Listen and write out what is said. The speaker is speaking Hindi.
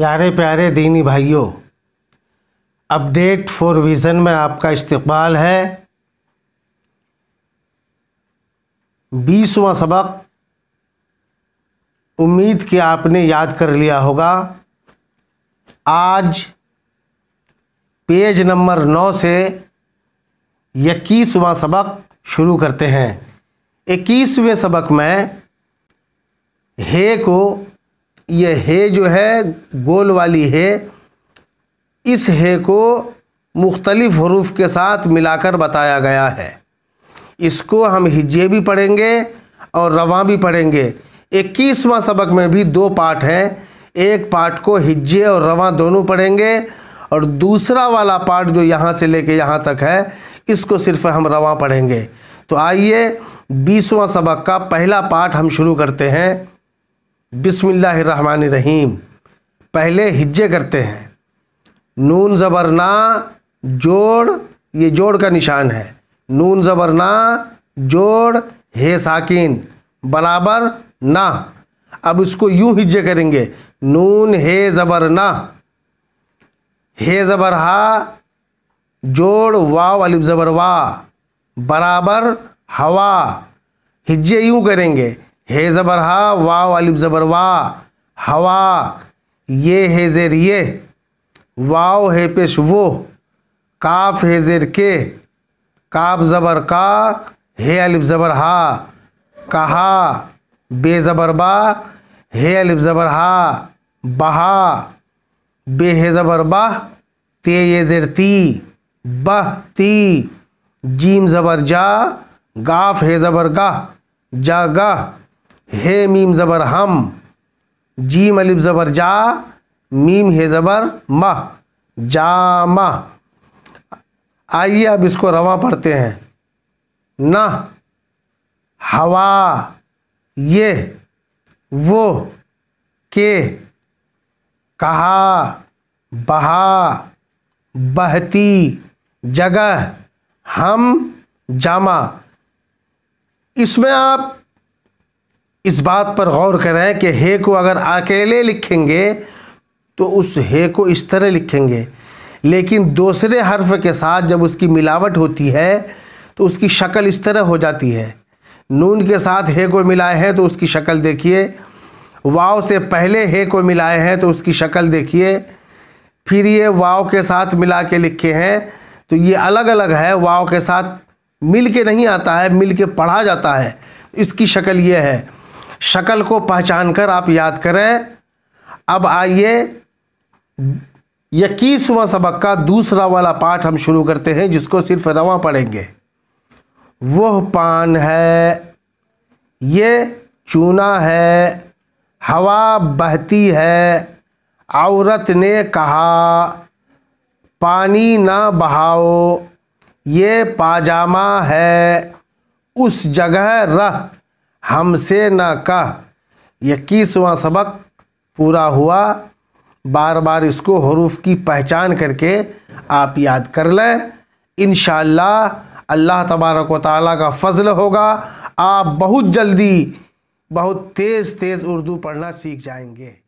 प्यारे प्यारे दीनी भाइयों अपडेट फॉर विज़न में आपका इस्तेबाल है बीसवा सबक उम्मीद कि आपने याद कर लिया होगा आज पेज नंबर नौ से इक्कीसवा सबक शुरू करते हैं इक्कीसवें सबक में हे को ये हे जो है गोल वाली है इस हे को मुख्तलिफ़ हरूफ के साथ मिलाकर बताया गया है इसको हम हिज्जे भी पढ़ेंगे और रवा भी पढ़ेंगे इक्कीसवां सबक में भी दो पाठ हैं एक पाठ को हिज्जे और रवा दोनों पढ़ेंगे और दूसरा वाला पाठ जो यहाँ से लेके यहाँ तक है इसको सिर्फ हम रवा पढ़ेंगे तो आइए बीसवां सबक का पहला पाठ हम शुरू करते हैं बिसमीम पहले हिज्जे करते हैं नून ज़बरना जोड़ ये जोड़ का निशान है नून ज़बरना जोड़ हे साकिन बराबर ना अब इसको यूं हिज्जे करेंगे नून हे ज़बर ना हे ज़बर हा जोड़ वाव अलिफ ज़बर वा बराबर हवा हिज्जे यूं करेंगे हे ज़बर हा वाह वालिब ज़बर वाह हवा ये है ज़ेर ये वाव है पेश वो काफ है ज़ेर के काफ ज़बर का हे अलिफ ज़बर हा कहा बे ज़बर बा हे अलिफ ज़बर हा बहा बे है ज़बर बा ते ये ज़ेर ती बह ती जीम ज़बर जा गाफ है ज़बर गाह जागा हे मीम ज़बर हम जीम अलिफ ज़बर जा मीम हे ज़बर मह जामा आइए अब इसको रवा पढ़ते हैं न हवा ये वो के कहा बहा बहती जगह हम जामा इसमें आप इस बात पर गौर करें कि हे को अगर अकेले लिखेंगे तो उस हे को इस तरह लिखेंगे लेकिन दूसरे हर्फ के साथ जब उसकी मिलावट होती है तो उसकी शक्ल इस तरह हो जाती है नून के साथ हे को मिलाए हैं तो उसकी शक्ल देखिए वाव से पहले हे को मिलाए हैं तो उसकी शक्ल देखिए फिर ये वाव के साथ मिला के लिखे हैं तो ये अलग अलग है वाव के साथ मिल के नहीं आता है मिल के पढ़ा जाता है इसकी शक्ल ये है शक्ल को पहचान कर आप याद करें अब आइए इक्कीसवां सबक का दूसरा वाला पाठ हम शुरू करते हैं जिसको सिर्फ रवा पढ़ेंगे वह पान है ये चूना है हवा बहती है औरत ने कहा पानी ना बहाओ ये पाजामा है उस जगह रह हमसे न कह इक्कीसवा सबक पूरा हुआ बार बार इसको हरूफ की पहचान करके आप याद कर लें इन अल्लाह तबारक व का फ़ज़ल होगा आप बहुत जल्दी बहुत तेज़ तेज़ उर्दू पढ़ना सीख जाएंगे